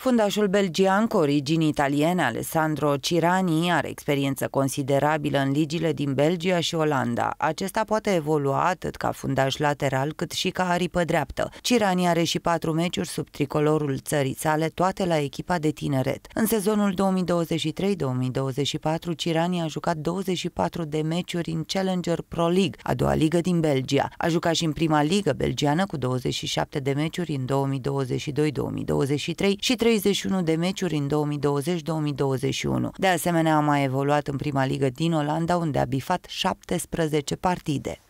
Fundașul belgian cu origini italiene, Alessandro Cirani, are experiență considerabilă în ligile din Belgia și Olanda. Acesta poate evolua atât ca fundaș lateral cât și ca aripă dreaptă. Cirani are și patru meciuri sub tricolorul țării sale, toate la echipa de tineret. În sezonul 2023-2024, Cirani a jucat 24 de meciuri în Challenger Pro League, a doua ligă din Belgia. A jucat și în prima ligă belgiană cu 27 de meciuri în 2022-2023 și 3 31 de meciuri în 2020-2021. De asemenea, a mai evoluat în prima ligă din Olanda, unde a bifat 17 partide.